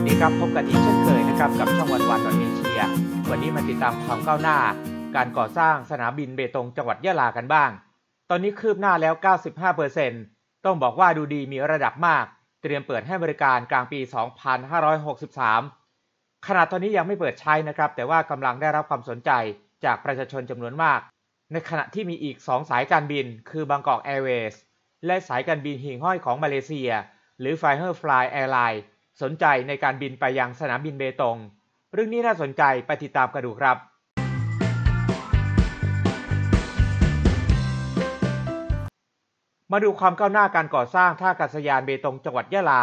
วัสดีครับพบกันอีกเช่นเคยนะครับกับช่องวันวันอนเอเชียวันนี้มาติดตามความก้าวหน้า การก่อสร้างสนามบินเบตงจังหวัดยะลากันบ้าง ตอนนี้คืบหน้าแล้ว 95%ต้องบอกว่าดูดีมีระดับมากเตรียมเปิดให้บริการกลางปี2563ขนาดตอนนี้ยังไม่เปิดใช้นะครับแต่ว่ากำลังได้รับความสนใจจากประชาชนจำนวนมาก ในขณะที่มีอีก2สายการบินคือบางกอกแอร์เวย์สและสายการบินหิ่งห้อยของมาเลเซีย หรือไฟเฮอร์ฟลายแอร์ไลน์สนใจในการบินไปยังสนามบินเบตง เรื่องนี้น่าสนใจไปติดตามกันดูครับ มาดูความก้าวหน้าการก่อสร้างท่าอากาศยานเบตงจังหวัดยะลา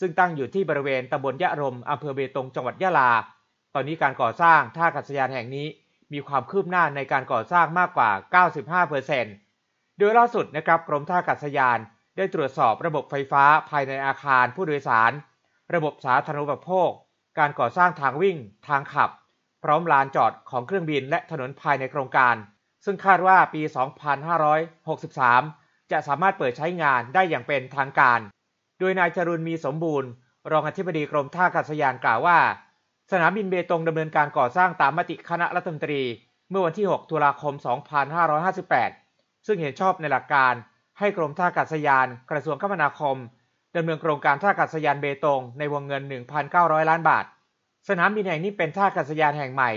ซึ่งตั้งอยู่ที่บริเวณตำบลยะรมอำเภอเบตงจังหวัดยะลา ตอนนี้การก่อสร้างท่าอากาศยานแห่งนี้ มีความคืบหน้าในการก่อสร้างมากกว่า 95%โดยล่าสุดนะครับกรมท่าอากาศยาน ได้ตรวจสอบระบบไฟฟ้าภายในอาคารผู้โดยสารระบบสาธารณูปโภค การก่อสร้างทางวิ่ง ทางขับ พร้อมลานจอดของเครื่องบินและถนนภายในโครงการ ซึ่งคาดว่าปี 2563 จะสามารถเปิดใช้งานได้อย่างเป็นทางการ โดยนายจรุนมีสมบูรณ์ รองอธิบดีกรมท่าอากาศยานกล่าวว่า สนามบินเบตงดำเนินการก่อสร้างตามมติคณะรัฐมนตรี เมื่อวันที่ 6 ตุลาคม 2558 ซึ่งเห็นชอบในหลักการ ให้กรมท่าอากาศยาน กระทรวงคมนาคมดำเนินโครงการท่าอากาศยานเบตงในวงเงิน 1,900 ล้านบาท สนามบินแห่งนี้เป็นท่าอากาศยานแห่งใหม่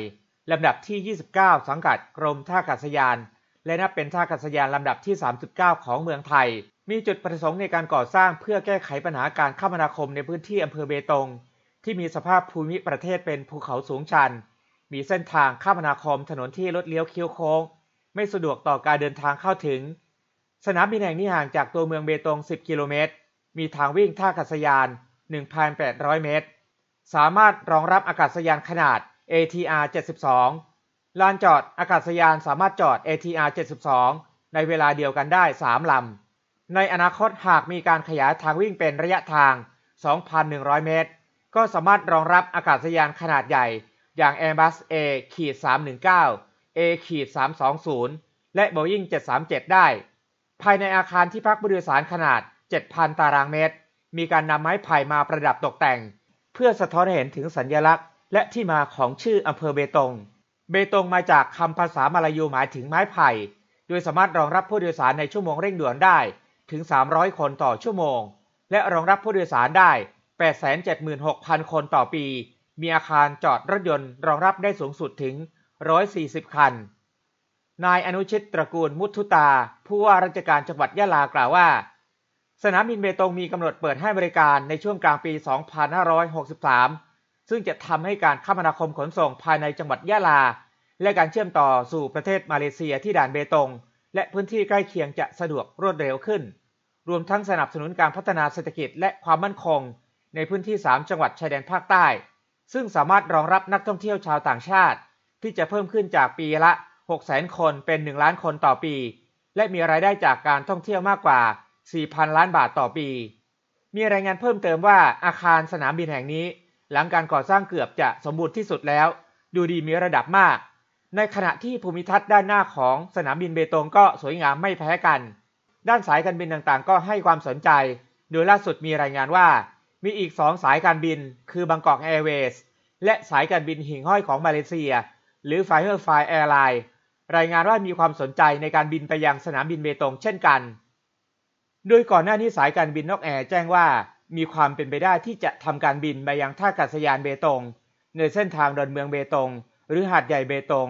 ลำดับที่ 29 สังกัดกรมท่าอากาศยาน และนับเป็นท่าอากาศยานลำดับที่ 39 ของเมืองไทย มีจุดประสงค์ในการก่อสร้างเพื่อแก้ไขปัญหาการคมนาคมในพื้นที่อำเภอเบตง ที่มีสภาพภูมิประเทศเป็นภูเขาสูงชัน มีเส้นทางคมนาคมถนนที่รถเลี้ยวเคี้ยวโค้งไม่สะดวกต่อการเดินทางเข้าถึง สนามบินแห่งนี้ห่างจากตัวเมืองเบตง10กิโลเมตรมีทางวิ่งท่าอากาศยาน 1,800 เมตร สามารถรองรับอากาศยานขนาด ATR 72 ลานจอดอากาศยานสามารถจอด ATR 72 ในเวลาเดียวกันได้ 3 ลำ ในอนาคตหากมีการขยายทางวิ่งเป็นระยะทาง 2,100 เมตร ก็สามารถรองรับอากาศยานขนาดใหญ่ อย่าง Airbus A-319 A-320 และ Boeing 737 ได้ ภายในอาคารที่พักผู้โดยสารขนาด7,000 ตารางเมตร มีการนำไม้ไผ่มาประดับตกแต่ง เพื่อสะท้อนเห็นถึงสัญญลักษณ์และที่มาของชื่ออำเภอเบตง เบตงมาจากคำภาษามาลายูหมายถึงไม้ไผ่ โดยสามารถรองรับผู้โดยสารในชั่วโมงเร่งด่วนได้ ถึง 300 คนต่อชั่วโมง และรองรับผู้โดยสารได้ 876,000 คนต่อปี มีอาคารจอดรถยนต์รองรับได้สูงสุดถึง140คัน นายอนุชิต ตระกูลมุทุตา ผู้ว่าราชการจังหวัดยะลากล่าวว่าสนามบินเบตงมีกำหนดเปิดให้บริการในช่วงกลางปี 2563 ซึ่งจะทำให้การคมนาคมขนส่งภายในจังหวัดยะลา และการเชื่อมต่อสู่ประเทศมาเลเซียที่ด่านเบตงและพื้นที่ใกล้เคียงจะสะดวกรวดเร็วขึ้น รวมทั้งสนับสนุนการพัฒนาเศรษฐกิจและความมั่นคงในพื้นที่ 3 จังหวัดชายแดนภาคใต้ ซึ่งสามารถรองรับนักท่องเที่ยวชาวต่างชาติที่จะเพิ่มขึ้นจากปีละ600,000คนเป็น 1 ล้านคนต่อปี และมีรายได้จากการท่องเที่ยวมากกว่า4,000 ล้านบาทต่อปี มีรายงานเพิ่มเติมว่าอาคารสนามบินแห่งนี้ หลังการก่อสร้างเกือบจะสมบูรณ์ที่สุดแล้ว ดูดีมีระดับมาก ในขณะที่ภูมิทัศน์ด้านหน้าของสนามบินเบตงก็สวยงามไม่แพ้กัน ด้านสายการบินต่างๆก็ให้ความสนใจโดยล่าสุดมีรายงานว่า มีอีกสองสายการบินคือบางกอกแอร์เวย์สและสายการบินหิ่งห้อยของมาเลเซีย หรือไฟเฮอร์ไฟแอร์ไลน์รายงานว่ามีความสนใจในการบินไปยังสนามบินเบตง เช่นกันโดยก่อนหน้านี้สายการบินนกแอร์แจ้งว่ามีความเป็นไปได้ที่จะทำการบินไปยังท่าอากาศยานเบตง ในเส้นทางดอนเมืองเบตง หรือหาดใหญ่เบตง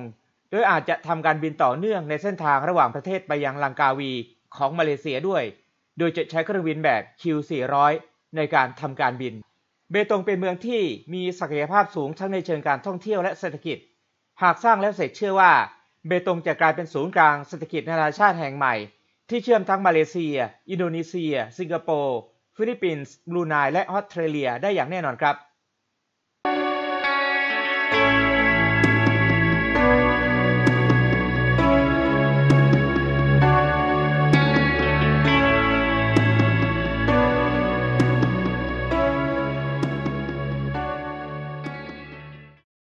โดยอาจจะทำการบินต่อเนื่องในเส้นทางระหว่างประเทศไปยังลังกาวีของมาเลเซียด้วย โดยจะใช้เครื่องบินแบบ Q400 ในการทำการบิน เบตงเป็นเมืองที่มีศักยภาพสูงทั้งในเชิงการท่องเที่ยวและเศรษฐกิจ หากสร้างแล้วเสร็จเชื่อว่า เบตงจะกลายเป็นศูนย์กลางเศรษฐกิจนานาชาติแห่งใหม่ที่เชื่อมทั้งมาเลเซีย อินโดนีเซีย สิงคโปร์ ฟิลิปปินส์บรูไนและออสเตรเลียได้อย่างแน่นอนครับ